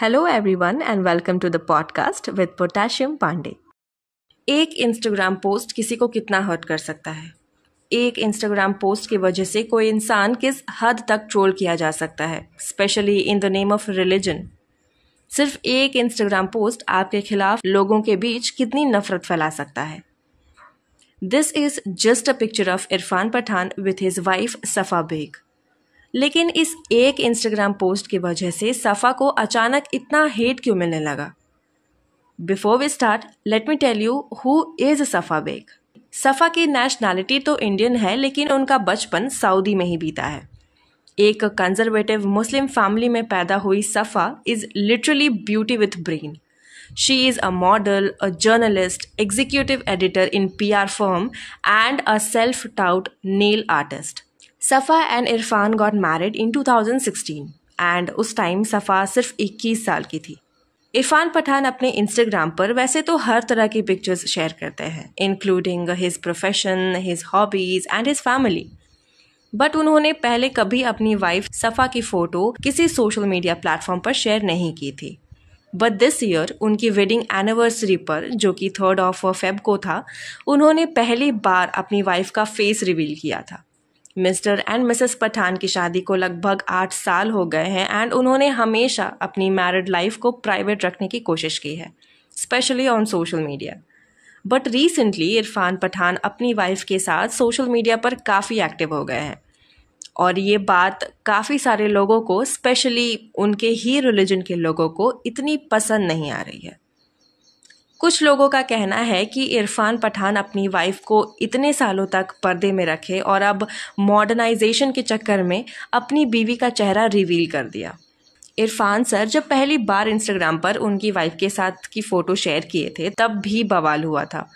hello everyone and welcome to the podcast with पोटेशियम पांडे एक Instagram post किसी को कितना हर्ट कर सकता है एक इंस्टाग्राम पोस्ट की वजह से कोई इंसान किस हद तक ट्रोल किया जा सकता है specially in the name of religion सिर्फ एक इंस्टाग्राम पोस्ट आपके खिलाफ लोगों के बीच कितनी नफरत फैला सकता है this is just a picture of Irfan Pathan with his wife Safa Baig लेकिन इस एक इंस्टाग्राम पोस्ट की वजह से सफ़ा को अचानक इतना हेट क्यों मिलने लगा before we start let me tell you who is Safa Baig Safa की नेशनैलिटी तो इंडियन है लेकिन उनका बचपन सऊदी में ही बीता है एक कंजर्वेटिव मुस्लिम फैमिली में पैदा हुई Safa is literally beauty with brain she is a model a journalist executive editor in P R form and a self taught nail artist Safa and Irfan got married in 2016 and उस time Safa सिर्फ 21 साल की थी इरफान पठान अपने Instagram पर वैसे तो हर तरह की पिक्चर्स शेयर करते हैं including his profession his hobbies and his family but उन्होंने पहले कभी अपनी वाइफ सफ़ा की फ़ोटो किसी सोशल मीडिया प्लेटफॉर्म पर शेयर नहीं की थी बट दिस ईयर उनकी वेडिंग एनिवर्सरी पर जो कि थर्ड ऑफ फेब को था उन्होंने पहली बार अपनी वाइफ का फेस रिवील किया था मिस्टर एंड मिसेस पठान की शादी को लगभग आठ साल हो गए हैं एंड उन्होंने हमेशा अपनी मैरिड लाइफ को प्राइवेट रखने की कोशिश की है specially on social media but recently Irfan Pathan अपनी वाइफ के साथ सोशल मीडिया पर काफ़ी एक्टिव हो गए हैं और ये बात काफ़ी सारे लोगों को स्पेशली उनके ही रिलीजन के लोगों को इतनी पसंद नहीं आ रही है कुछ लोगों का कहना है कि इरफान पठान अपनी वाइफ को इतने सालों तक पर्दे में रखे और अब मॉडर्नाइजेशन के चक्कर में अपनी बीवी का चेहरा रिवील कर दिया इरफान सर जब पहली बार इंस्टाग्राम पर उनकी वाइफ के साथ की फ़ोटो शेयर किए थे तब भी बवाल हुआ था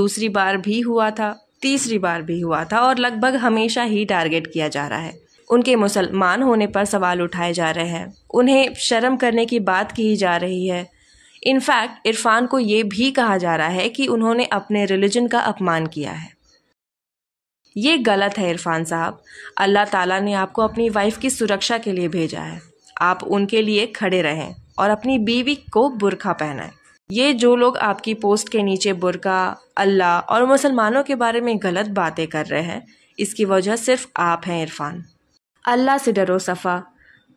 दूसरी बार भी हुआ था तीसरी बार भी हुआ था और लगभग हमेशा ही टारगेट किया जा रहा है उनके मुसलमान होने पर सवाल उठाए जा रहे हैं उन्हें शर्म करने की बात की जा रही है इनफैक्ट इरफान को ये भी कहा जा रहा है कि उन्होंने अपने रिलीजन का अपमान किया है ये गलत है इरफान साहब अल्लाह ताला ने आपको अपनी वाइफ की सुरक्षा के लिए भेजा है आप उनके लिए खड़े रहें और अपनी बीवी को बुरखा पहनाएं ये जो लोग आपकी पोस्ट के नीचे बुरका अल्लाह और मुसलमानों के बारे में गलत बातें कर रहे हैं इसकी वजह सिर्फ आप हैं इरफान अल्लाह से डरो सफ़ा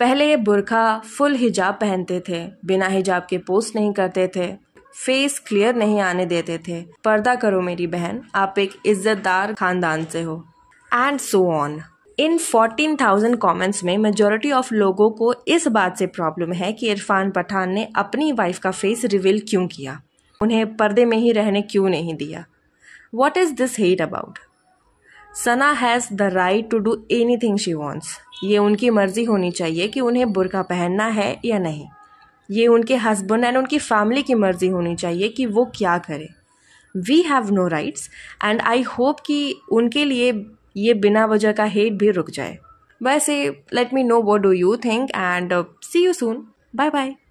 पहले ये बुरखा फुल हिजाब पहनते थे बिना हिजाब के पोस्ट नहीं करते थे फेस क्लियर नहीं आने देते थे पर्दा करो मेरी बहन आप एक इज्जतदार खानदान से हो and so on in 14,000 comments में मेजोरिटी ऑफ लोगों को इस बात से प्रॉब्लम है कि इरफान पठान ने अपनी वाइफ का फेस रिवील क्यों किया उन्हें पर्दे में ही रहने क्यों नहीं दिया what is this hate about Sana has the right to do anything she wants ये उनकी मर्ज़ी होनी चाहिए कि उन्हें बुरका पहनना है या नहीं ये उनके हस्बैंड एंड उनकी फैमिली की मर्ज़ी होनी चाहिए कि वो क्या करें we have no rights and I hope कि उनके लिए ये बिना वजह का हेट भी रुक जाए वैसे let me know what do you think and see you soon bye bye